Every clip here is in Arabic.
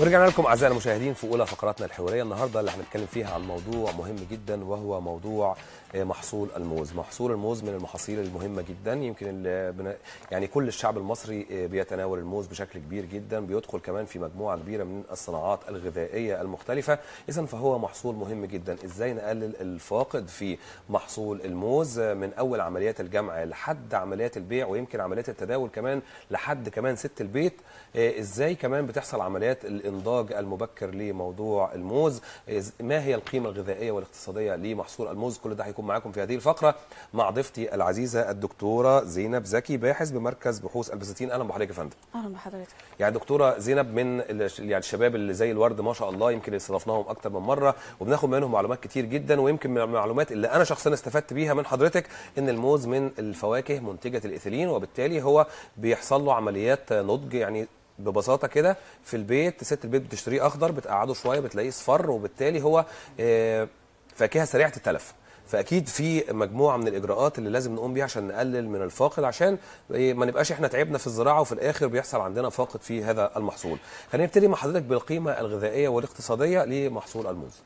ورجعنا لكم اعزائي المشاهدين في اولى فقراتنا الحواريه النهارده اللي هنتكلم فيها عن موضوع مهم جدا وهو موضوع آه، محصول الموز، محصول الموز من المحاصيل المهمه جدا يمكن يعني كل الشعب المصري آه، بيتناول الموز بشكل كبير جدا بيدخل كمان في مجموعه كبيره من الصناعات الغذائيه المختلفه، اذا فهو محصول مهم جدا، ازاي نقلل الفاقد في محصول الموز آه، من اول عمليات الجمع لحد عمليات البيع ويمكن عمليات التداول كمان لحد كمان ست البيت، ازاي كمان بتحصل عمليات الانضاج المبكر لموضوع الموز ما هي القيمه الغذائيه والاقتصاديه لمحصول الموز كل ده هيكون معاكم في هذه الفقره مع ضيفتي العزيزه الدكتوره زينب زكي باحث بمركز بحوث البساتين اهلا بحضرتك يا فندم اهلا بحضرتك يعني دكتوره زينب من يعني الشباب اللي زي الورد ما شاء الله يمكن استضفناهم اكتر من مره وبناخد منهم معلومات كتير جدا ويمكن من المعلومات اللي انا شخصيا استفدت بيها من حضرتك ان الموز من الفواكه منتجه الايثيلين وبالتالي هو بيحصل له عمليات نضج يعني ببساطه كده في البيت ست البيت بتشتريه اخضر بتقعده شويه بتلاقيه اصفر وبالتالي هو آه، فاكهه سريعه التلف فاكيد في مجموعه من الاجراءات اللي لازم نقوم بيها عشان نقلل من الفاقد عشان آه، ما نبقاش احنا تعبنا في الزراعه وفي الاخر بيحصل عندنا فاقد في هذا المحصول. خلينا نبتدي مع حضرتك بالقيمه الغذائيه والاقتصاديه لمحصول الموز.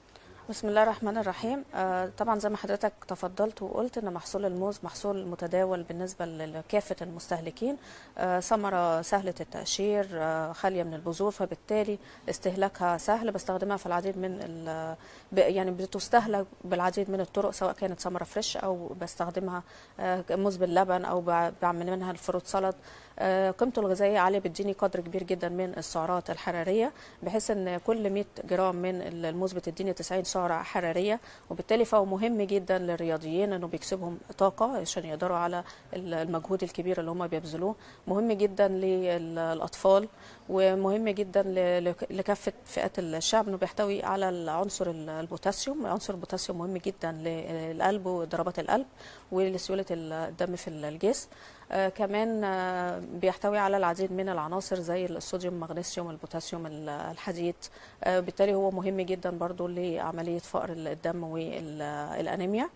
بسم الله الرحمن الرحيم آه، طبعا زي ما حضرتك تفضلت وقلت ان محصول الموز محصول متداول بالنسبه لكافه المستهلكين آه، ثمره سهله التقشير آه، خاليه من البذور فبالتالي استهلاكها سهل بستخدمها في العديد من يعني بتستهلك بالعديد من الطرق سواء كانت سمره فريش او بستخدمها آه، موز باللبن او بعمل منها الفروت سلط آه، قيمته الغذائيه عاليه بتديني قدر كبير جدا من السعرات الحراريه بحيث ان كل 100 جرام من الموز بتديني 90 سعره حراريه وبالتالي فهو مهم جدا للرياضيين انه بيكسبهم طاقه عشان يقدروا على المجهود الكبير اللي هم بيبذلوه مهم جدا للاطفال ومهم جدا لكافه فئات الشعب انه بيحتوي على العنصر البوتاسيوم عنصر البوتاسيوم مهم جدا للقلب وضربات القلب ولسيوله الدم في الجسم آه كمان آه بيحتوي على العديد من العناصر زي الصوديوم المغنيسيوم البوتاسيوم الحديد آه بالتالي هو مهم جدا برضو لعملية فقر الدم والأنيميا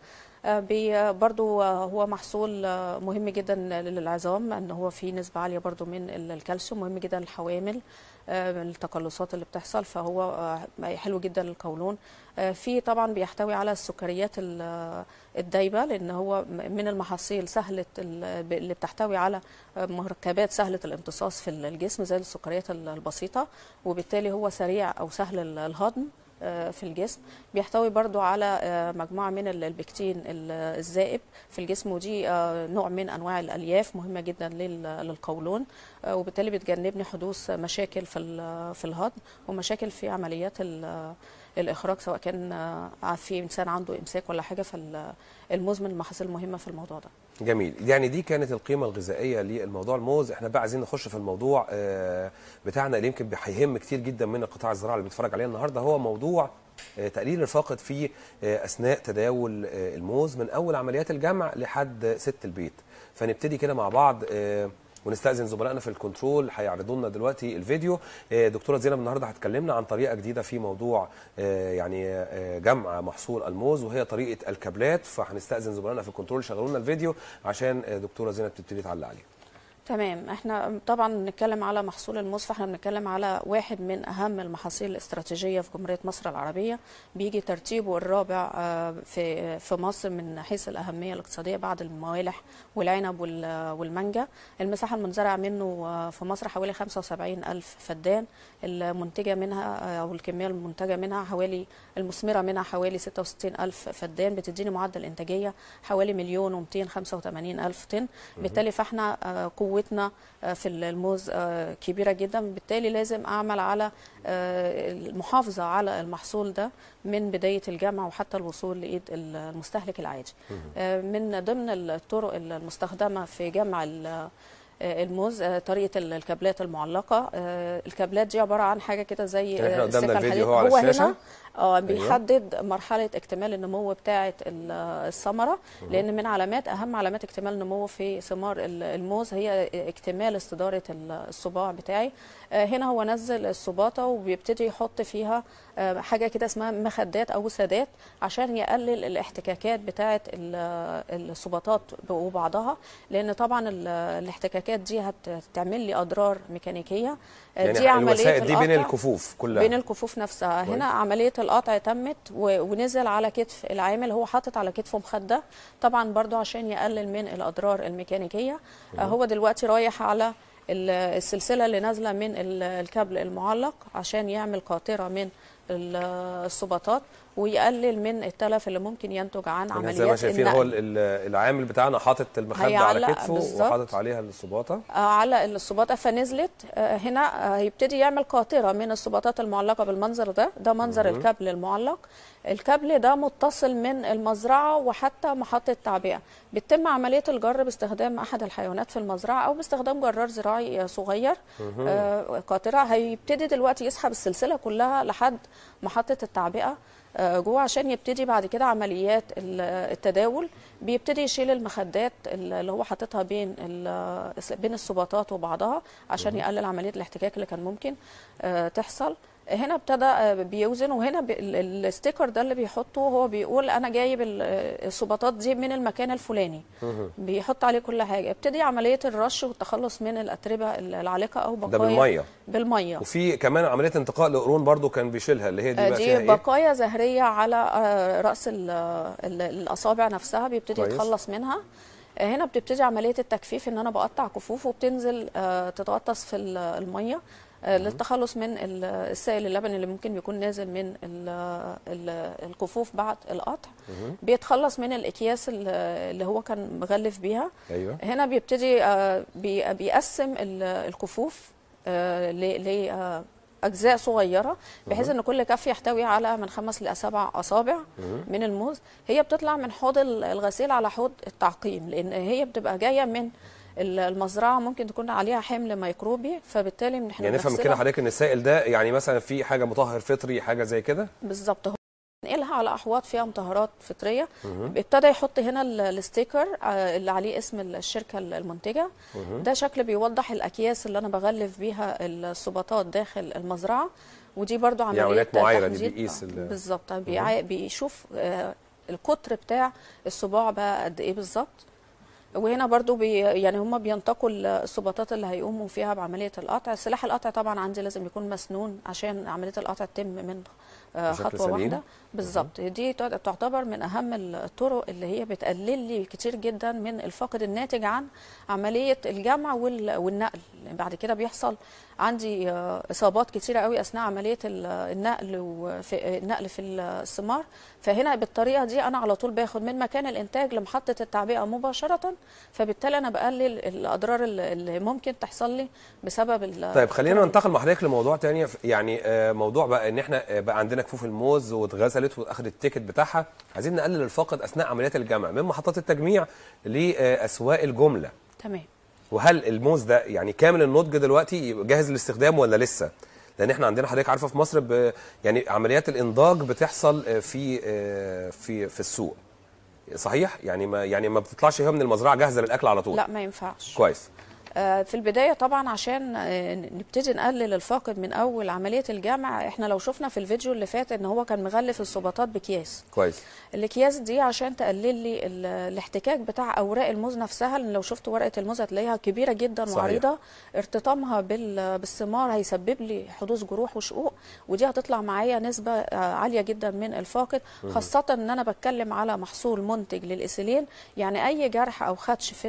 آه، برضو آه، هو محصول آه، مهم جدا للعظام ان هو فيه نسبه عاليه برضو من الكالسيوم مهم جدا للحوامل آه، التقلصات اللي بتحصل فهو آه، حلو جدا للقولون آه، في طبعا بيحتوي على السكريات الدايبه لان هو من المحاصيل سهله اللي بتحتوي على مركبات سهله الامتصاص في الجسم زي السكريات البسيطه وبالتالي هو سريع او سهل الهضم في الجسم بيحتوي برضو على آه، مجموعة من البكتين الزائب في الجسم ودي آه، نوع من أنواع الألياف مهمة جدا للقولون آه، وبالتالي بتجنبني حدوث مشاكل في في الهضم ومشاكل في عمليات الإخراج سواء كان في إنسان عنده إمساك ولا حاجة فالمزمن المحاصيل مهمة في الموضوع ده جميل يعني دي كانت القيمه الغذائيه للموضوع الموز احنا بقى عايزين نخش في الموضوع آه، بتاعنا اللي يمكن هيهم كتير جدا من القطاع الزراعي اللي بيتفرج عليه النهارده هو موضوع آه، تقليل الفاقد في آه، اثناء تداول الموز من اول عمليات الجمع لحد ست البيت فنبتدي كده مع بعض ونستأذن زملائنا في الكنترول هيعرضوا لنا دلوقتي الفيديو آه، دكتورة زينب النهارده هتكلمنا عن طريقة جديدة في موضوع آه، يعني آه، جمع محصول الموز وهي طريقة الكابلات فهنستأذن زملائنا في الكنترول يشغلوا لنا الفيديو عشان دكتورة زينب تبتدي تعلق عليه تمام احنا طبعا بنتكلم على محصول المصفى فاحنا بنتكلم على واحد من اهم المحاصيل الاستراتيجيه في جمهوريه مصر العربيه بيجي ترتيبه الرابع آه، في في مصر من حيث الاهميه الاقتصاديه بعد الموالح والعنب والمانجا المساحه المنزرعه منه آه، في مصر حوالي 75 الف فدان المنتجه منها آه، او الكميه المنتجه منها حوالي المثمره منها حوالي 66 الف فدان بتديني معدل انتاجيه حوالي مليون و285 الف طن بالتالي فاحنا قوه ثروتنا آه، في الموز آه، كبيره جدا بالتالي لازم اعمل على آه، المحافظه على المحصول ده من بدايه الجمع وحتى الوصول لايد المستهلك العادي من ضمن الطرق المستخدمه في جمع الموز طريقه الكابلات المعلقه الكابلات دي عباره عن حاجه كده زي يعني السكه الحديد هو, هو هنا اه أيوه. بيحدد مرحله اكتمال النمو بتاعه الثمره لان من علامات اهم علامات اكتمال النمو في ثمار الموز هي اكتمال استداره الصباع بتاعي آه، هنا هو نزل الصباطه وبيبتدي يحط فيها آه، حاجه كده اسمها مخدات او وسادات عشان يقلل الاحتكاكات بتاعه السباطات وبعضها لان طبعا الاحتكاكات دي هتعمل لي اضرار ميكانيكيه آه، يعني دي عمليه دي بين الكفوف كلها بين الكفوف نفسها هنا عمليه القطع تمت ونزل على كتف العامل هو حاطط على كتفه مخده طبعا برضو عشان يقلل من الاضرار الميكانيكيه هو دلوقتي رايح على السلسله اللي نازله من الكابل المعلق عشان يعمل قاطره من السباطات ويقلل من التلف اللي ممكن ينتج عن عمليات زي ما شايفين هو العامل بتاعنا حاطط المخده على كتفه وحاطط عليها السباطه آه، على السباطه فنزلت آه، هنا آه، هيبتدي يعمل قاطره من السباطات المعلقه بالمنظر ده ده منظر مم. الكابل المعلق الكابل ده متصل من المزرعه وحتى محطه تعبئه بتتم عمليه الجر باستخدام احد الحيوانات في المزرعه او باستخدام جرار زراعي صغير قاطره هيبتدي دلوقتي يسحب السلسله كلها لحد محطه التعبئه آه، جوه عشان يبتدي بعد كده عمليات التداول بيبتدي يشيل المخدات اللي هو حاططها بين بين السباطات وبعضها عشان يقلل عمليه الاحتكاك اللي كان ممكن آه، تحصل هنا ابتدى آه، بيوزن وهنا الاستيكر ده اللي بيحطه هو بيقول انا جايب آه، الصباطات دي من المكان الفلاني بيحط عليه كل حاجه ابتدي عمليه الرش والتخلص من الاتربه العالقه او بقايا ده بالميه بالميه وفي كمان عمليه انتقاء القرون برضو كان بيشيلها اللي هي دي, آه، بقى دي إيه؟ بقايا إيه؟ زهريه على راس الاصابع نفسها بيبتدي يتخلص منها هنا بتبتدي عمليه التكفيف ان انا بقطع كفوف وبتنزل تتغطس في الميه آه، للتخلص من السائل اللبني اللي ممكن بيكون نازل من الكفوف بعد القطع بيتخلص من الاكياس اللي هو كان مغلف بيها أيوة. هنا بيبتدي آه، بيقسم الكفوف آه، ل اجزاء صغيره بحيث ان كل كف يحتوي على من خمس لسبع اصابع من الموز هي بتطلع من حوض الغسيل على حوض التعقيم لان هي بتبقى جايه من المزرعه ممكن تكون عليها حمل ميكروبي فبالتالي احنا يعني نفهم كده حضرتك ان السائل ده يعني مثلا في حاجه مطهر فطري حاجه زي كده بالظبط نقلها على احواض فيها مطهرات فطريه ابتدى يحط هنا الستيكر آه، اللي عليه اسم الشركه المنتجه ده شكل بيوضح الاكياس اللي انا بغلف بيها السباطات داخل المزرعه ودي برضو عمليه يعني معايره دي بيقيس بالظبط بيشوف آه، القطر بتاع الصباع بقى قد ايه بالظبط وهنا برضو بي يعني هم بينتقوا السباطات اللي هيقوموا فيها بعمليه القطع سلاح القطع طبعا عندي لازم يكون مسنون عشان عمليه القطع تتم من آه، خطوه واحده بالظبط دي تعتبر من اهم الطرق اللي هي بتقلل لي كتير جدا من الفقد الناتج عن عمليه الجمع والنقل بعد كده بيحصل عندي آه، اصابات كتيره قوي اثناء عمليه النقل وفي النقل في الثمار فهنا بالطريقه دي انا على طول باخد من مكان الانتاج لمحطه التعبئه مباشره فبالتالي انا بقلل الاضرار اللي ممكن تحصل لي بسبب طيب خلينا ننتقل مع حضرتك لموضوع تاني يعني آه، موضوع بقى ان احنا آه، بقى عندنا كفوف الموز واتغسلت واخد التيكت بتاعها عايزين نقلل الفقد اثناء عمليات الجمع من محطات التجميع لاسواق آه، الجمله تمام وهل الموز ده يعني كامل النضج دلوقتي جاهز للاستخدام ولا لسه؟ لان احنا عندنا حضرتك عارفه في مصر يعني عمليات الانضاج بتحصل في في في السوق صحيح يعني ما يعني ما بتطلعش هي من المزرعه جاهزه للاكل على طول لا ما ينفعش كويس آه، في البداية طبعا عشان آه، نبتدي نقلل الفاقد من أول عملية الجمع احنا لو شفنا في الفيديو اللي فات ان هو كان مغلف السباطات بكياس كويس الأكياس دي عشان تقلل لي الاحتكاك بتاع أوراق الموز نفسها لأن لو شفت ورقة الموز هتلاقيها كبيرة جدا صحيح. وعريضة ارتطامها بالثمار هيسبب لي حدوث جروح وشقوق ودي هتطلع معايا نسبة آه، عالية جدا من الفاقد خاصة ان انا بتكلم على محصول منتج للإسيلين يعني أي جرح أو خدش في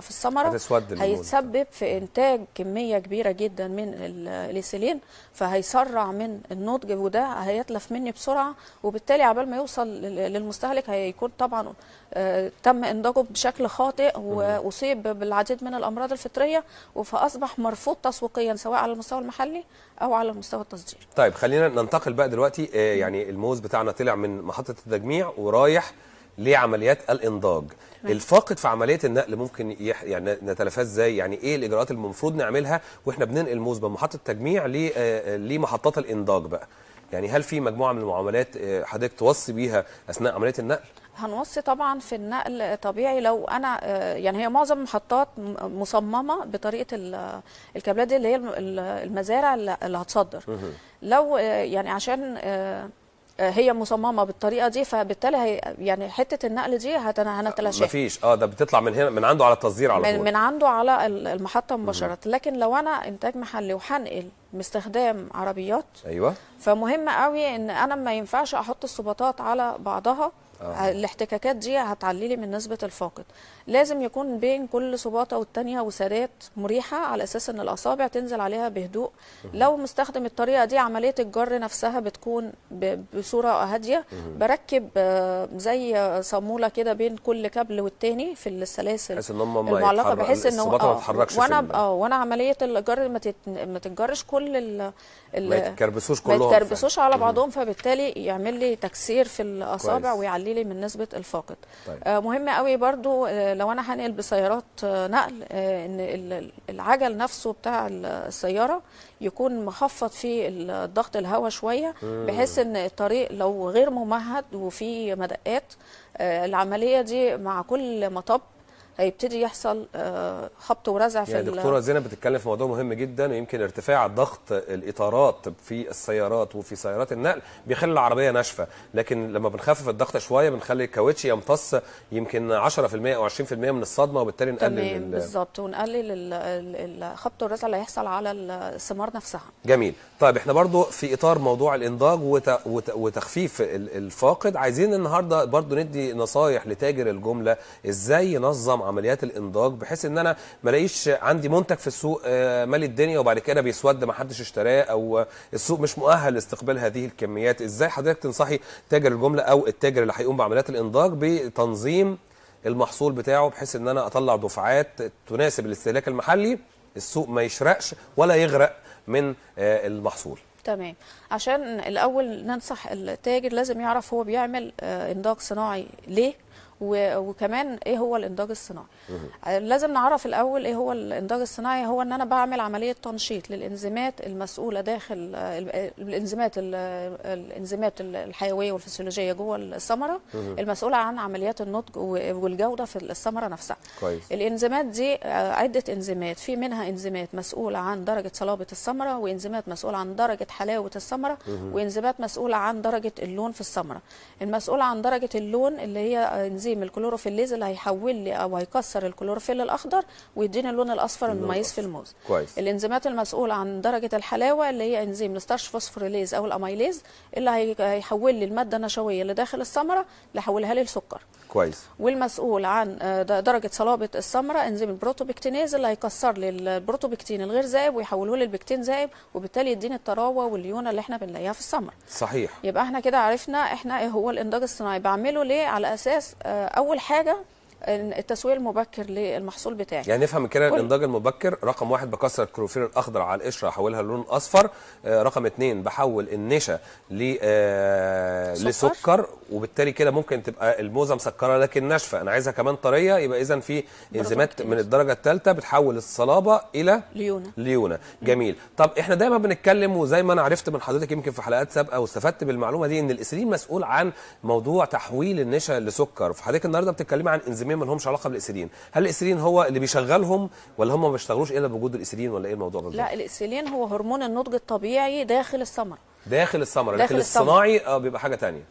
في الثمرة هيتسبب هيسبب في انتاج كميه كبيره جدا من الليسيلين فهيسرع من النضج وده هيتلف مني بسرعه وبالتالي عبال ما يوصل للمستهلك هيكون طبعا آه، تم انضاجه بشكل خاطئ واصيب بالعديد من الامراض الفطريه فاصبح مرفوض تسويقيا سواء على المستوى المحلي او على المستوى التصدير. طيب خلينا ننتقل بقى دلوقتي آه، يعني الموز بتاعنا طلع من محطه التجميع ورايح لعمليات الانضاج الفاقد في عمليه النقل ممكن يح... يعني نتلافاه ازاي يعني ايه الاجراءات المفروض نعملها واحنا بننقل موز من محطه التجميع ل... آه، لمحطات الانضاج بقى يعني هل في مجموعه من المعاملات آه، حضرتك توصي بيها اثناء عمليه النقل هنوصي طبعا في النقل طبيعي لو انا آه، يعني هي معظم المحطات مصممه بطريقه الكابلات دي اللي هي المزارع اللي هتصدر لو يعني عشان آه، هي مصممه بالطريقه دي فبالتالي هي يعني حته النقل دي ما مفيش اه ده بتطلع من هنا من عنده على التصدير على طول من, من عنده على المحطه مباشره لكن لو انا انتاج محلي وهنقل باستخدام عربيات ايوه فمهم قوي ان انا ما ينفعش احط السباطات على بعضها آه. الاحتكاكات دي هتعلي لي من نسبه الفاقد لازم يكون بين كل صباطه والتانيه وسادات مريحه على اساس ان الاصابع تنزل عليها بهدوء مه. لو مستخدم الطريقه دي عمليه الجر نفسها بتكون بصوره هاديه مه. بركب آه، زي صاموله كده بين كل كابل والتاني في السلاسل بحيث ان المعلقه بحس ان هو ما آه، وانا اه وانا عمليه الجر ما, تتجرش كل ال... ما يتكربسوش كلهم ما يتكربسوش على بعضهم فبالتالي يعمل لي تكسير في الاصابع ويعلي قليله من نسبه الفاقد طيب. آه، مهم قوي برضو آه، لو انا هنقل بسيارات آه، نقل ان العجل نفسه بتاع السياره يكون مخفض في ضغط الهواء شويه بحيث ان الطريق لو غير ممهد وفي مدقات العمليه دي مع كل مطب هيبتدي يحصل آه، خبط ورزع في يعني دكتوره زينب بتتكلم في موضوع مهم جدا ويمكن ارتفاع ضغط الاطارات في السيارات وفي سيارات النقل بيخلي العربيه ناشفه لكن لما بنخفف الضغط شويه بنخلي الكاوتش يمتص يمكن 10% او 20% من الصدمه وبالتالي نقلل تمام بالظبط ونقلل الخبط والرزع اللي هيحصل على الثمار نفسها جميل طيب احنا برضو في اطار موضوع الانضاج وتخفيف الفاقد عايزين النهارده برضو ندي نصايح لتاجر الجمله ازاي ينظم عمليات الانضاج بحيث ان انا ما الاقيش عندي منتج في السوق آه، مالي الدنيا وبعد كده بيسود ما حدش اشتراه او السوق مش مؤهل لاستقبال هذه الكميات ازاي حضرتك تنصحي تاجر الجمله او التاجر اللي هيقوم بعمليات الانضاج بتنظيم المحصول بتاعه بحيث ان انا اطلع دفعات تناسب الاستهلاك المحلي السوق ما يشرقش ولا يغرق من آه، المحصول تمام عشان الاول ننصح التاجر لازم يعرف هو بيعمل آه، انضاج صناعي ليه وكمان ايه هو الانضاج الصناعي آه، لازم نعرف الاول ايه هو الانضاج الصناعي هو ان انا بعمل عمليه تنشيط للانزيمات المسؤوله داخل آه، الانزيمات الانزيمات الحيويه والفسيولوجيه جوه الثمره المسؤوله عن عمليات النضج والجوده في الثمره نفسها كويس. الانزيمات دي آه، عده انزيمات في منها انزيمات مسؤوله عن درجه صلابه الثمره وانزيمات مسؤوله عن درجه حلاوه الثمره وانزيمات مسؤوله عن درجه اللون في الثمره المسؤوله عن درجه اللون اللي هي تنظيم الكلوروفيليز اللي هيحول لي او هيكسر الكلوروفيل الاخضر ويديني اللون الاصفر المميز في الموز كويس الانزيمات المسؤوله عن درجه الحلاوه اللي هي انزيم الستارش فوسفوريليز او الاميليز اللي هيحول لي الماده النشويه اللي داخل الثمره لحولها لي السكر كويس والمسؤول عن آه، درجه صلابه الثمره انزيم البروتوبكتينيز اللي هيكسر لي البروتوبكتين الغير ذائب ويحوله للبكتين ذائب وبالتالي يديني الطراوه والليونه اللي احنا بنلاقيها في السمرة صحيح يبقى احنا كده عرفنا احنا ايه هو الانضاج الصناعي بعمله ليه على اساس آه، اول حاجه التسويه المبكر للمحصول بتاعي يعني نفهم كده الانضاج المبكر رقم واحد بكسر الكروفير الاخضر على القشره احولها للون اصفر آه، رقم اثنين بحول النشا ل آه، لسكر وبالتالي كده ممكن تبقى الموزه مسكره لكن ناشفه انا عايزها كمان طريه يبقى اذا في انزيمات من الدرجه الثالثه بتحول الصلابه الى ليونه ليونه جميل طب احنا دايما بنتكلم وزي ما انا عرفت من حضرتك يمكن في حلقات سابقه واستفدت بالمعلومه دي ان الاسلين مسؤول عن موضوع تحويل النشا لسكر فحضرتك النهارده بتتكلمي عن انزيمات علميا ما لهمش علاقه بالاسيلين هل الاسيلين هو اللي بيشغلهم ولا هم ما بيشتغلوش الا بوجود الاسيلين ولا ايه الموضوع بالظبط لا الاسيلين هو هرمون النضج الطبيعي داخل الثمره داخل الثمره لكن الصناعي اه بيبقى حاجه ثانيه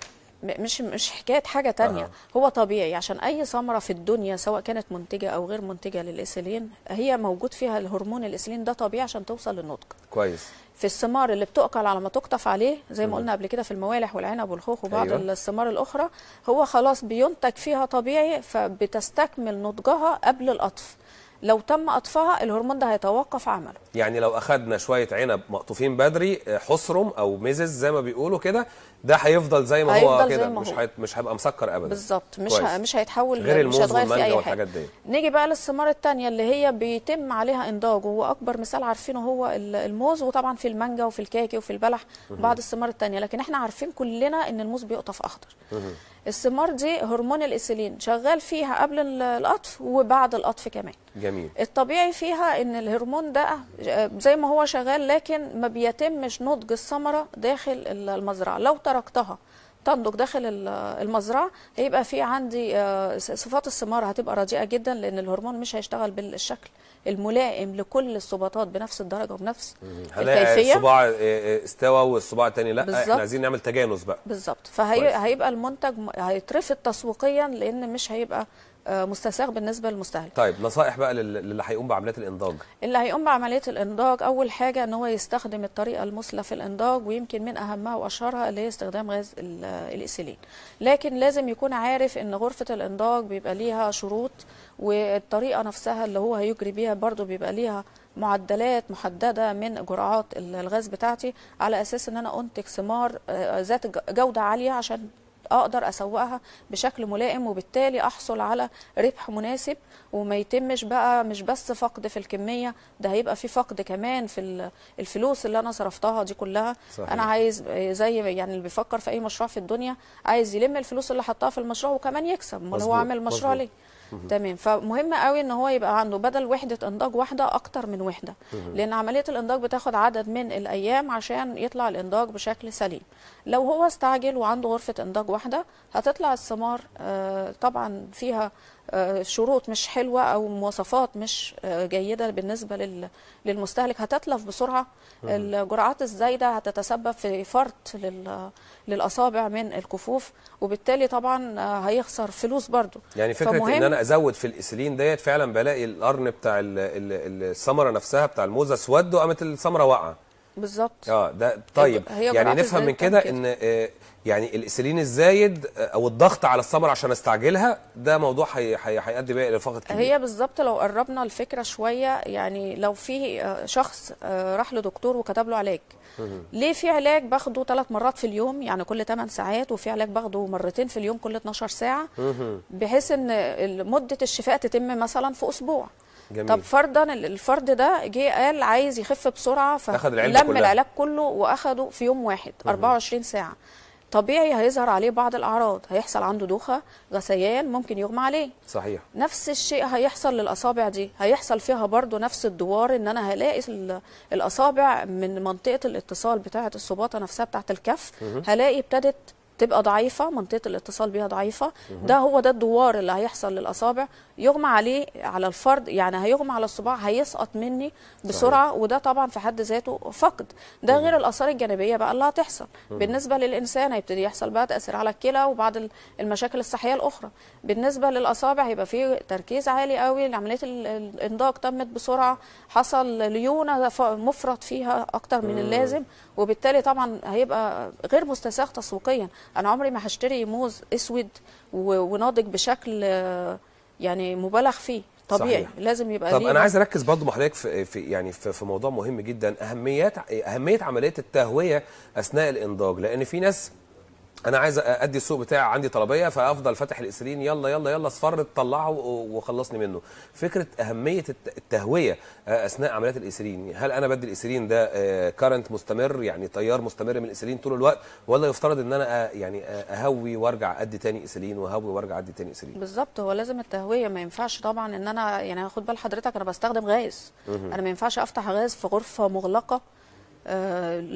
مش مش حكايه حاجه تانية أه. هو طبيعي عشان اي ثمره في الدنيا سواء كانت منتجه او غير منتجه للاسيلين هي موجود فيها الهرمون الاسيلين ده طبيعي عشان توصل للنضج كويس في الثمار اللي بتؤكل على ما تقطف عليه زي ما قلنا قبل كده في الموالح والعنب والخوخ وبعض أيوة. الثمار الاخرى هو خلاص بينتج فيها طبيعي فبتستكمل نضجها قبل القطف لو تم قطفها الهرمون ده هيتوقف عمله يعني لو اخذنا شويه عنب مقطوفين بدري حصرم او ميزز زي ما بيقولوا كده ده هيفضل زي ما هو كده مش هو. مش هيبقى مسكر ابدا بالظبط مش ه... مش هيتحول غير مش هيتغير في اي حاجه دي. نيجي بقى للثمار الثانيه اللي هي بيتم عليها انضاج واكبر مثال عارفينه هو الموز وطبعا في المانجا وفي الكاكي وفي البلح بعض الثمار الثانيه لكن احنا عارفين كلنا ان الموز بيقطف اخضر الثمار دي هرمون الاسيلين شغال فيها قبل القطف وبعد القطف كمان جميل الطبيعي فيها ان الهرمون ده زي ما هو شغال لكن ما بيتمش نضج الثمره داخل المزرعه لو تركتها تنضج داخل المزرعه هيبقى في عندي آه، صفات الثمار هتبقى رديئه جدا لان الهرمون مش هيشتغل بالشكل الملائم لكل الصباطات بنفس الدرجه وبنفس الكيفيه الصباع آه، آه، استوى والصباع الثاني لا بالزبط. احنا عايزين نعمل تجانس بقى بالظبط فهيبقى المنتج هيترفض تسويقيا لان مش هيبقى آه، مستساغ بالنسبه للمستهلك. طيب نصائح بقى للي هيقوم بعمليه الانضاج. اللي هيقوم بعمليه الانضاج اول حاجه ان هو يستخدم الطريقه المثلى في الانضاج ويمكن من اهمها واشهرها اللي هي استخدام غاز الاسيلين. لكن لازم يكون عارف ان غرفه الانضاج بيبقى ليها شروط والطريقه نفسها اللي هو هيجري بيها برده بيبقى ليها معدلات محدده من جرعات الغاز بتاعتي على اساس ان انا انتج ثمار آه، ذات جوده عاليه عشان اقدر اسوقها بشكل ملائم وبالتالي احصل على ربح مناسب وما يتمش بقى مش بس فقد في الكميه ده هيبقى في فقد كمان في الفلوس اللي انا صرفتها دي كلها صحيح. انا عايز زي يعني اللي بيفكر في اي مشروع في الدنيا عايز يلم الفلوس اللي حطها في المشروع وكمان يكسب ما هو عامل مشروع ليه تمام فمهم قوي ان هو يبقى عنده بدل وحده انضاج واحده اكتر من وحده لان عمليه الانضاج بتاخد عدد من الايام عشان يطلع الانضاج بشكل سليم لو هو استعجل وعنده غرفه انضاج واحده هتطلع الثمار آه، طبعا فيها شروط مش حلوه او مواصفات مش جيده بالنسبه للمستهلك هتتلف بسرعه الجرعات الزايده هتتسبب في فرط للاصابع من الكفوف وبالتالي طبعا هيخسر فلوس برضو يعني فكره ان انا ازود في الاسلين ديت فعلا بلاقي القرن بتاع الثمره نفسها بتاع الموزه اسود وقامت الثمره واقعه بالظبط اه ده طيب يعني نفهم من كده ان آه، يعني الاسيلين الزايد آه، او الضغط على السمر عشان استعجلها ده موضوع هيؤدي بقى الى فقد كبير هي بالظبط لو قربنا الفكره شويه يعني لو في آه، شخص راح لدكتور وكتب له علاج ليه في علاج باخده ثلاث مرات في اليوم يعني كل 8 ساعات وفي علاج باخده مرتين في اليوم كل 12 ساعه بحيث ان مده الشفاء تتم مثلا في اسبوع جميل. طب فرضا الفرد ده جه قال عايز يخف بسرعه فلم العلاج كله واخده في يوم واحد مم. 24 ساعه طبيعي هيظهر عليه بعض الاعراض هيحصل عنده دوخه غثيان ممكن يغمى عليه صحيح نفس الشيء هيحصل للاصابع دي هيحصل فيها برضو نفس الدوار ان انا هلاقي الاصابع من منطقه الاتصال بتاعه الصباطه نفسها بتاعه الكف هلاقي ابتدت تبقى ضعيفه منطقه الاتصال بيها ضعيفه ده هو ده الدوار اللي هيحصل للاصابع يغمى عليه على الفرد يعني هيغمى على الصباع هيسقط مني بسرعه صحيح. وده طبعا في حد ذاته فقد ده غير الاثار الجانبيه بقى اللي هتحصل بالنسبه للانسان هيبتدي يحصل بقى تاثير على الكلى وبعض المشاكل الصحيه الاخرى بالنسبه للاصابع هيبقى فيه تركيز عالي قوي لعمليه الإنضاج تمت بسرعه حصل ليونه مفرط فيها اكتر من اللازم وبالتالي طبعا هيبقى غير مستساغ تسويقيا انا عمري ما هشتري موز اسود وناضج بشكل آه، يعني مبالغ فيه طبيعي صحيح. لازم يبقى طب انا عايز اركز برضه مع حضرتك في, يعني في, في موضوع مهم جدا اهميه اهميه عمليه التهويه اثناء الانضاج لان في ناس انا عايز ادي السوق بتاعي عندي طلبيه فافضل فاتح الاسرين يلا يلا يلا اصفر طلعه وخلصني منه فكره اهميه التهويه آه، اثناء عمليات الاسرين هل انا بدي الاسرين ده كارنت آه، مستمر يعني تيار مستمر من الاسرين طول الوقت ولا يفترض ان انا آه، يعني اهوي وارجع ادي تاني اسرين واهوي وارجع ادي تاني اسرين بالظبط هو لازم التهويه ما ينفعش طبعا ان انا يعني خد بال حضرتك انا بستخدم غاز انا ما ينفعش افتح غاز في غرفه مغلقه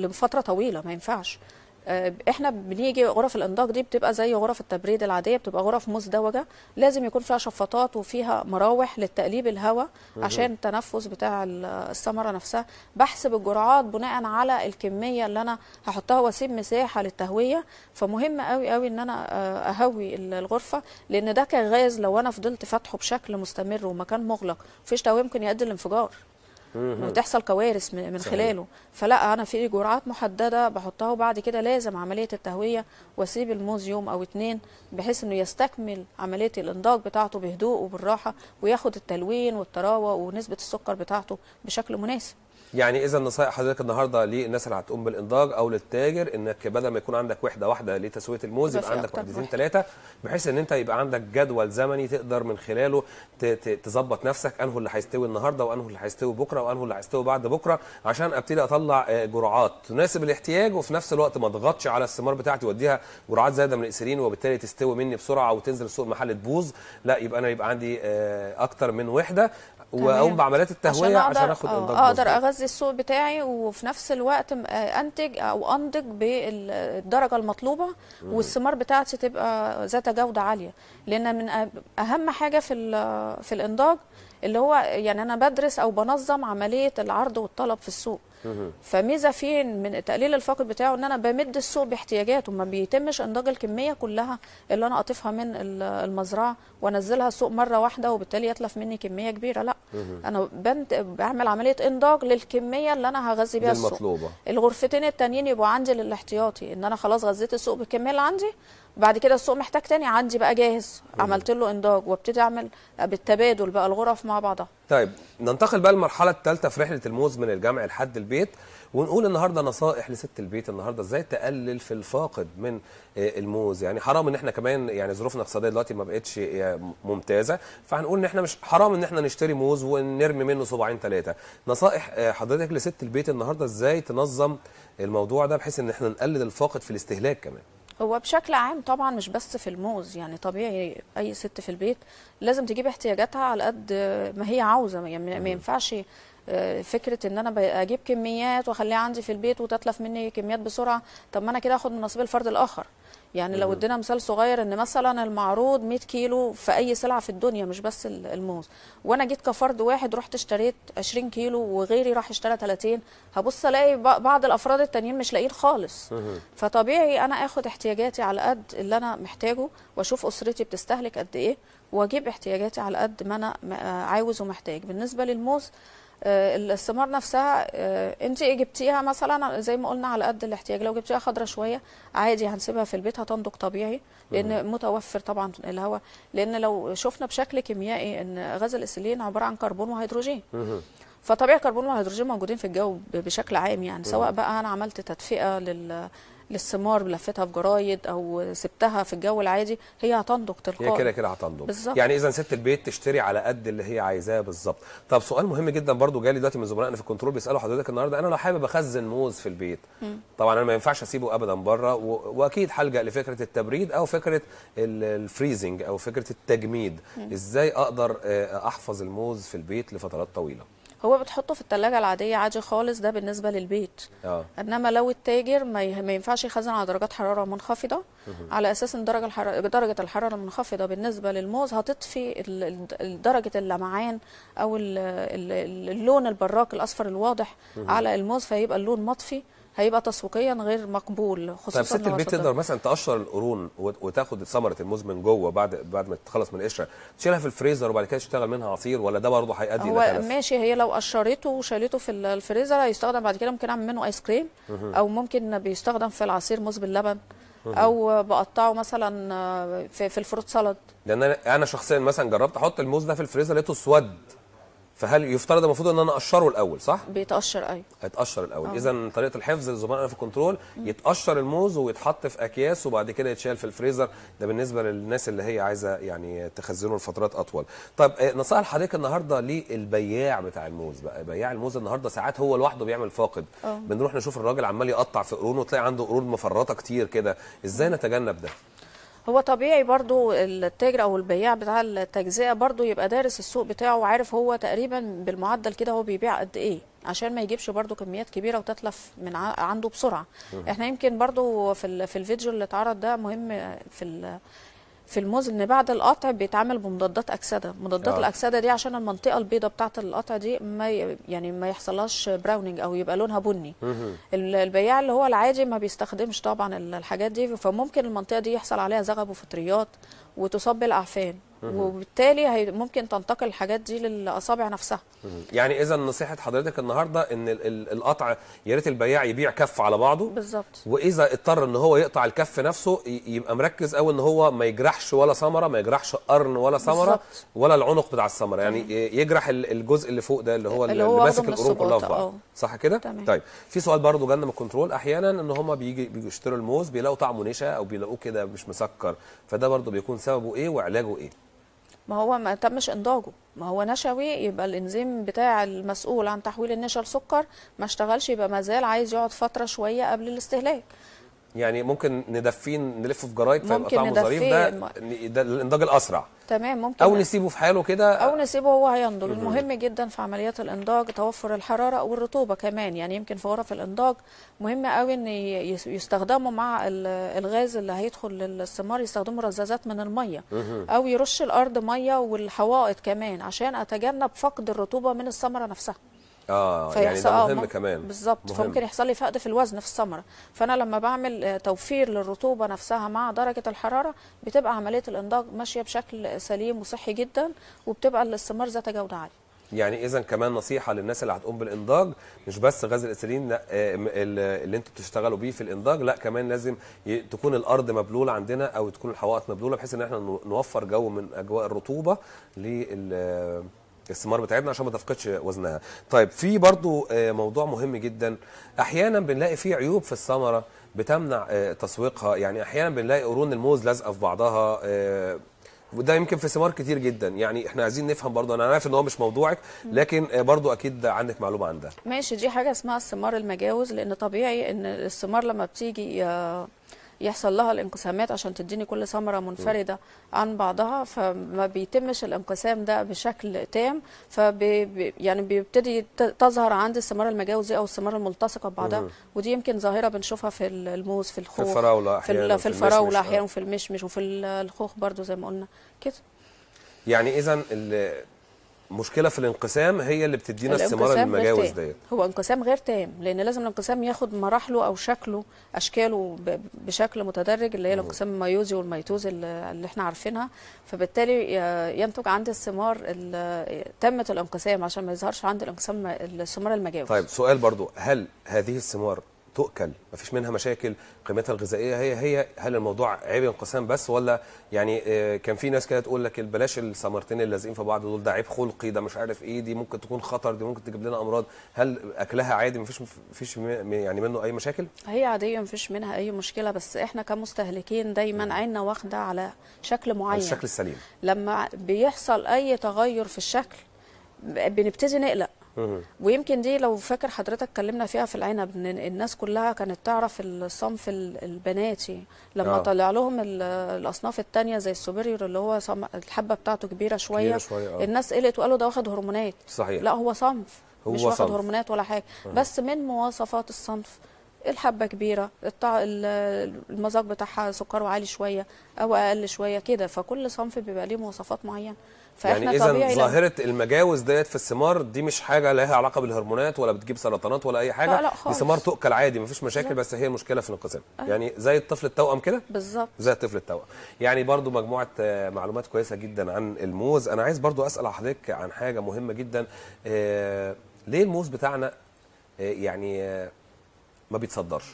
لفتره طويله ما ينفعش آه، احنا بنيجي غرف الانضاج دي بتبقى زي غرف التبريد العاديه بتبقى غرف مزدوجه لازم يكون فيها شفاطات وفيها مراوح للتقليب الهواء عشان التنفس بتاع الثمره نفسها بحسب الجرعات بناء على الكميه اللي انا هحطها واسيب مساحه للتهويه فمهم قوي قوي ان انا آه، اهوي الغرفه لان ده كغاز لو انا فضلت فاتحه بشكل مستمر ومكان مغلق مفيش تهويه ممكن يؤدي لانفجار وتحصل كوارث من صحيح. خلاله فلا انا في جرعات محدده بحطها وبعد كده لازم عمليه التهويه واسيب الموز يوم او اتنين بحيث انه يستكمل عمليه الانضاج بتاعته بهدوء وبالراحه وياخد التلوين والطراوه ونسبه السكر بتاعته بشكل مناسب يعني اذا نصائح حضرتك النهارده للناس اللي هتقوم بالانضاج او للتاجر انك بدل ما يكون عندك وحده واحده لتسويه الموز يبقى عندك وحدتين ثلاثه بحيث ان انت يبقى عندك جدول زمني تقدر من خلاله تظبط نفسك انه اللي هيستوي النهارده وانه اللي هيستوي بكره وانه اللي هيستوي بعد بكره عشان ابتدي اطلع آه، جرعات تناسب الاحتياج وفي نفس الوقت ما اضغطش على الثمار بتاعتي واديها جرعات زايده من الانسولين وبالتالي تستوي مني بسرعه وتنزل السوق محل تبوظ لا يبقى انا يبقى عندي آه، اكتر من وحده واقوم بعمليات التهويه عشان, عشان اخد انضاج آه، اقدر اغذي السوق بتاعي وفي نفس الوقت آه، انتج او انضج بالدرجه المطلوبه والثمار بتاعتي تبقى ذات جوده عاليه لان من اهم حاجه في في الانضاج اللي هو يعني انا بدرس او بنظم عمليه العرض والطلب في السوق فميزه فين من تقليل الفاقد بتاعه ان انا بمد السوق باحتياجاته ما بيتمش انضاج الكميه كلها اللي انا قاطفها من المزرعه وانزلها السوق مره واحده وبالتالي يتلف مني كميه كبيره لا انا بنت بعمل عمليه انضاج للكميه اللي انا هغذي بيها السوق الغرفتين التانيين يبقوا عندي للاحتياطي ان انا خلاص غذيت السوق بالكميه اللي عندي بعد كده السوق محتاج تاني عندي بقى جاهز عملت له انضاج وابتدي اعمل بالتبادل بقى الغرف مع بعضها طيب ننتقل بقى للمرحله الثالثه في رحله الموز من الجمع لحد البيت ونقول النهارده نصائح لست البيت النهارده ازاي تقلل في الفاقد من آه، الموز يعني حرام ان احنا كمان يعني ظروفنا الاقتصاديه دلوقتي ما بقتش آه، ممتازه فهنقول ان احنا مش حرام ان احنا نشتري موز ونرمي منه صباعين ثلاثه نصائح آه، حضرتك لست البيت النهارده ازاي تنظم الموضوع ده بحيث ان احنا نقلل الفاقد في الاستهلاك كمان هو بشكل عام طبعا مش بس في الموز يعني طبيعي اي ست في البيت لازم تجيب احتياجاتها على قد ما هي عاوزه يعني ما ينفعش آه، فكره ان انا اجيب كميات واخليها عندي في البيت وتتلف مني كميات بسرعه طب ما انا كده اخد من نصيب الفرد الاخر يعني لو ادينا مثال صغير ان مثلا المعروض 100 كيلو في اي سلعه في الدنيا مش بس الموز وانا جيت كفرد واحد رحت اشتريت 20 كيلو وغيري راح اشترى 30 هبص الاقي بعض الافراد التانيين مش لاقيين خالص فطبيعي انا اخد احتياجاتي على قد اللي انا محتاجه واشوف اسرتي بتستهلك قد ايه واجيب احتياجاتي على قد ما انا آه، عاوز ومحتاج بالنسبه للموز آه، الثمار نفسها آه، انت جبتيها مثلا زي ما قلنا على قد الاحتياج لو جبتيها خضره شويه عادي هنسيبها في البيت هتنضج طبيعي لان متوفر طبعا الهواء لان لو شفنا بشكل كيميائي ان غاز الاسيلين عباره عن كربون وهيدروجين فطبيعي كربون وهيدروجين موجودين في الجو بشكل عام يعني سواء بقى انا عملت تدفئه لل للثمار لفتها في جرايد او سبتها في الجو العادي هي هتنضج تلقائي هي كده كده هتنضج بالظبط يعني اذا ست البيت تشتري على قد اللي هي عايزاه بالظبط طب سؤال مهم جدا برضو جالي دلوقتي من زملائنا في الكنترول بيسالوا حضرتك النهارده انا لو حابب اخزن موز في البيت م. طبعا انا ما ينفعش اسيبه ابدا بره واكيد هلجا لفكره التبريد او فكره الفريزنج او فكره التجميد م. ازاي اقدر آه، احفظ الموز في البيت لفترات طويله هو بتحطه في التلاجة العاديه عادي خالص ده بالنسبه للبيت أوه. انما لو التاجر ما, ما ينفعش يخزن على درجات حراره منخفضه على اساس ان درجه الحراره درجه الحراره المنخفضه بالنسبه للموز هتطفي درجه اللمعان او اللون البراق الاصفر الواضح على الموز فيبقى اللون مطفي هيبقى تسويقيا غير مقبول طيب، خصوصا طيب ست البيت تقدر مثلا تقشر القرون وتاخد ثمره الموز من جوه بعد بعد ما تتخلص من القشره تشيلها في الفريزر وبعد كده تشتغل منها عصير ولا ده برضه هيؤدي هو ماشي هي لو قشرته وشالته في الفريزر هيستخدم بعد كده ممكن اعمل منه ايس كريم او ممكن بيستخدم في العصير موز باللبن او بقطعه مثلا في, في الفروت سلطه لان انا شخصيا مثلا جربت احط الموز ده في الفريزر لقيته اسود فهل يفترض المفروض ان انا اقشره الاول صح بيتقشر ايوه هيتقشر الاول آه. اذا طريقه الحفظ للزبائن في الكنترول يتقشر الموز ويتحط في اكياس وبعد كده يتشال في الفريزر ده بالنسبه للناس اللي هي عايزه يعني تخزنه لفترات اطول طيب آه، نصائح حضرتك النهارده للبياع بتاع الموز بقى بياع الموز النهارده ساعات هو لوحده بيعمل فاقد أوه. بنروح نشوف الراجل عمال يقطع في قرونه وتلاقي عنده قرون مفرطه كتير كده ازاي آه. نتجنب ده هو طبيعي برضو التاجر او البياع بتاع التجزئه برضو يبقى دارس السوق بتاعه وعارف هو تقريبا بالمعدل كده هو بيبيع قد ايه عشان ما يجيبش برضو كميات كبيره وتتلف من عنده بسرعه احنا يمكن برضو في في الفيديو اللي اتعرض ده مهم في في الموز ان بعد القطع بيتعمل بمضادات اكسده مضادات آه. الاكسده دي عشان المنطقه البيضاء بتاعه القطع دي ما يعني ما يحصلهاش براونينج او يبقى لونها بني البياع اللي هو العادي ما بيستخدمش طبعا الحاجات دي فممكن المنطقه دي يحصل عليها زغب وفطريات وتصاب بالاعفان وبالتالي هي ممكن تنتقل الحاجات دي للاصابع نفسها يعني اذا نصيحه حضرتك النهارده ان القطع يا ريت البياع يبيع كف على بعضه بالظبط واذا اضطر ان هو يقطع الكف نفسه يبقى مركز قوي ان هو ما يجرحش ولا ثمره ما يجرحش قرن ولا ثمره ولا العنق بتاع الثمره يعني يجرح الجزء اللي فوق ده اللي هو اللي, اللي ماسك القرون كلها في بعض اه. صح كده طيب في سؤال برضه جالنا من الكنترول احيانا ان هم بيجي بيشتروا الموز بيلاقوا طعمه نشا او بيلاقوه كده مش مسكر فده برضه بيكون سببه ايه وعلاجه ايه ما هو ما تمش انضاجه ما هو نشوي يبقى الانزيم بتاع المسؤول عن تحويل النشا لسكر ما اشتغلش يبقى مازال عايز يقعد فتره شويه قبل الاستهلاك يعني ممكن ندفين نلفه في جرايد فيبقى طعمه ظريف ده ده الانضاج الاسرع تمام ممكن او نسيبه في حاله كده او نسيبه وهو هينضج المهم جدا في عمليات الانضاج توفر الحراره والرطوبه كمان يعني يمكن في غرف الانضاج مهم قوي ان يستخدموا مع الغاز اللي هيدخل للثمار يستخدموا رذاذات من الميه او يرش الارض ميه والحوائط كمان عشان اتجنب فقد الرطوبه من الثمره نفسها اه يعني ده آه، مهم كمان بالظبط فممكن يحصل لي فقد في الوزن في الثمره فانا لما بعمل آه، توفير للرطوبه نفسها مع درجه الحراره بتبقى عمليه الانضاج ماشيه بشكل سليم وصحي جدا وبتبقى الاستمرار ذات جوده عاليه يعني اذا كمان نصيحه للناس اللي هتقوم بالانضاج مش بس غاز الاسيلين آه، اللي انتوا بتشتغلوا بيه في الانضاج لا كمان لازم تكون الارض مبلوله عندنا او تكون الحوائط مبلوله بحيث ان احنا نوفر جو من اجواء الرطوبه لل الاستثمار بتاعتنا عشان ما تفقدش وزنها طيب في برضو آه، موضوع مهم جدا احيانا بنلاقي فيه عيوب في الثمره بتمنع آه، تسويقها يعني احيانا بنلاقي قرون الموز لازقه في بعضها آه، وده يمكن في ثمار كتير جدا يعني احنا عايزين نفهم برضه انا عارف ان هو مش موضوعك لكن برضه اكيد عندك معلومه عن ده ماشي دي حاجه اسمها الثمار المجاوز لان طبيعي ان الثمار لما بتيجي يحصل لها الانقسامات عشان تديني كل ثمره منفرده عن بعضها فما بيتمش الانقسام ده بشكل تام فبي يعني بيبتدي تظهر عند الثمره المجاوزه او الثمره الملتصقه ببعضها ودي يمكن ظاهره بنشوفها في الموز في الخوخ في الفراوله احيانا في الفراوله آه. احيانا وفي المشمش وفي الخوخ برضو زي ما قلنا كده يعني اذا مشكله في الانقسام هي اللي بتدينا الثمار المجاوز ديت هو انقسام غير تام لان لازم الانقسام ياخد مراحله او شكله اشكاله بشكل متدرج اللي هي الانقسام الميوزي والميتوز اللي احنا عارفينها فبالتالي ينتج عند الثمار تامه الانقسام عشان ما يظهرش عند الانقسام الثمار المجاوز طيب سؤال برضو هل هذه الثمار تؤكل مفيش منها مشاكل قيمتها الغذائيه هي هي هل الموضوع عيب انقسام بس ولا يعني آه، كان في ناس كده تقول لك بلاش السمرتين اللازقين في بعض دول ده عيب خلقي ده مش عارف ايه دي ممكن تكون خطر دي ممكن تجيب لنا امراض هل اكلها عادي مفيش مفيش يعني منه اي مشاكل هي عاديه مفيش منها اي مشكله بس احنا كمستهلكين دايما عيننا واخده على شكل معين على الشكل السليم لما بيحصل اي تغير في الشكل بنبتدي نقلق ويمكن دي لو فاكر حضرتك اتكلمنا فيها في العنب ان الناس كلها كانت تعرف الصنف البناتي لما آه. طلع لهم الاصناف الثانيه زي السوبريور اللي هو الحبه بتاعته كبيره شويه كبيرة شويه آه. الناس قلت وقالوا ده واخد هرمونات صحيح لا هو صنف هو مش واخد هرمونات ولا حاجه آه. بس من مواصفات الصنف الحبه كبيره الطع... المذاق بتاعها سكره عالي شويه او اقل شويه كده فكل صنف بيبقى ليه مواصفات معينه فاحنا يعني اذا ظاهره لما... المجاوز ديت في الثمار دي مش حاجه لها علاقه بالهرمونات ولا بتجيب سرطانات ولا اي حاجه لا لا خالص. دي ثمار تؤكل عادي مفيش مشاكل بس هي مشكله في الانقسام أه. يعني زي الطفل التوأم كده بالظبط زي الطفل التوأم يعني برضو مجموعه آه، معلومات كويسه جدا عن الموز انا عايز برضو اسال حضرتك عن حاجه مهمه جدا آه ليه الموز بتاعنا آه، يعني آه، ما بيتصدرش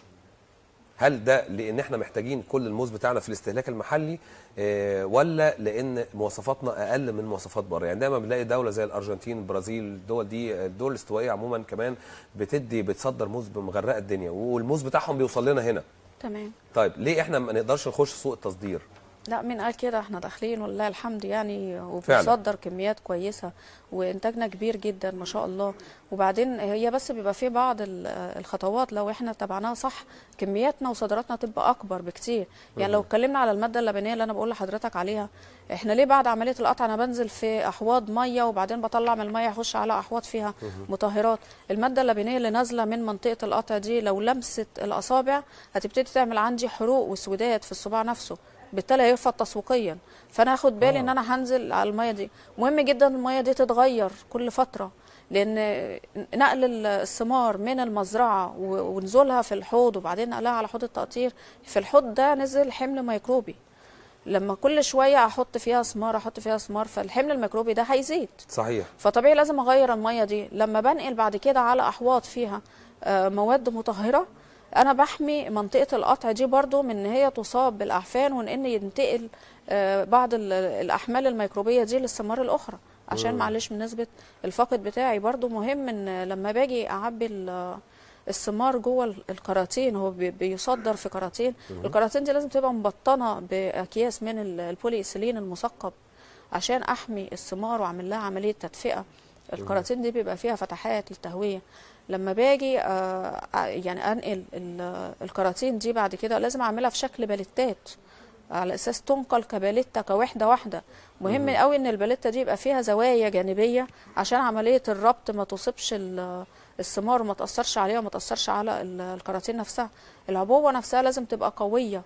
هل ده لان احنا محتاجين كل الموز بتاعنا في الاستهلاك المحلي آه، ولا لان مواصفاتنا اقل من مواصفات بره يعني دايما بنلاقي دوله زي الارجنتين البرازيل الدول دي آه، الدول الاستوائيه عموما كمان بتدي بتصدر موز بمغرقه الدنيا والموز بتاعهم بيوصل لنا هنا تمام طيب ليه احنا ما نقدرش نخش سوق التصدير لا مين قال كده احنا داخلين والله الحمد يعني وبنصدر كميات كويسه وانتاجنا كبير جدا ما شاء الله وبعدين هي بس بيبقى في بعض الخطوات لو احنا تبعناها صح كمياتنا وصادراتنا تبقى اكبر بكتير يعني لو اتكلمنا على الماده اللبنيه اللي انا بقول لحضرتك عليها احنا ليه بعد عمليه القطع انا بنزل في احواض ميه وبعدين بطلع من الميه اخش على احواض فيها مطهرات الماده اللبنيه اللي نازله من منطقه القطع دي لو لمست الاصابع هتبتدي تعمل عندي حروق وسودات في الصباع نفسه بالتالي هيرفض تسويقيا فانا هاخد بالي آه. ان انا هنزل على الميه دي مهم جدا الميه دي تتغير كل فتره لان نقل الثمار من المزرعه ونزولها في الحوض وبعدين نقلها على حوض التقطير في الحوض ده نزل حمل ميكروبي لما كل شويه احط فيها ثمار احط فيها ثمار فالحمل الميكروبي ده هيزيد صحيح فطبيعي لازم اغير الميه دي لما بنقل بعد كده على احواض فيها آه، مواد مطهره انا بحمي منطقه القطع دي برضو من ان هي تصاب بالاعفان وان ان ينتقل آه، بعض الاحمال الميكروبيه دي للثمار الاخرى عشان معلش من نسبه الفقد بتاعي برضو مهم ان لما باجي اعبي الثمار جوه الكراتين هو بيصدر في كراتين الكراتين دي لازم تبقى مبطنه باكياس من البوليسيلين المثقب عشان احمي الثمار واعمل لها عمليه تدفئه الكراتين دي بيبقى فيها فتحات للتهويه لما باجي آه، آه، يعني انقل الكراتين دي بعد كده لازم اعملها في شكل باليتات على اساس تنقل كباليتا كوحده واحده مهم قوي ان الباليتا دي يبقى فيها زوايا جانبيه عشان عمليه الربط ما تصيبش الثمار وما تاثرش عليها وما تاثرش على الكراتين نفسها العبوه نفسها لازم تبقى قويه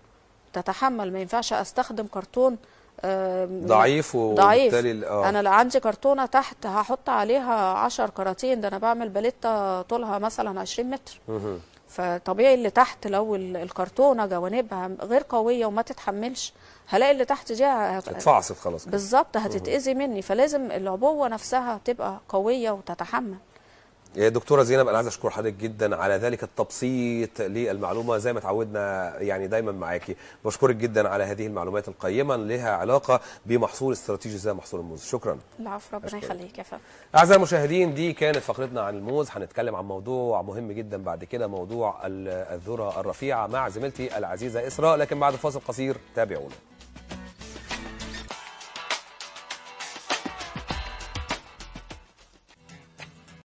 تتحمل ما ينفعش استخدم كرتون آه، ضعيف وبالتالي اه انا لو عندي كرتونه تحت هحط عليها 10 كراتين ده انا بعمل باليتا طولها مثلا 20 متر فطبيعي اللي تحت لو الكرتونه جوانبها غير قويه وما تتحملش هلاقي اللي تحت دي هتتفعصت خلاص بالظبط هتتاذي مني فلازم العبوه نفسها تبقى قويه وتتحمل يا دكتوره زينب انا عايز اشكر حضرتك جدا على ذلك التبسيط للمعلومه زي ما اتعودنا يعني دايما معاكي بشكرك جدا على هذه المعلومات القيمه لها علاقه بمحصول استراتيجي زي محصول الموز شكرا العفو ربنا يخليك يا فندم اعزائي المشاهدين دي كانت فقرتنا عن الموز هنتكلم عن موضوع مهم جدا بعد كده موضوع الذره الرفيعه مع زميلتي العزيزه اسراء لكن بعد فاصل قصير تابعونا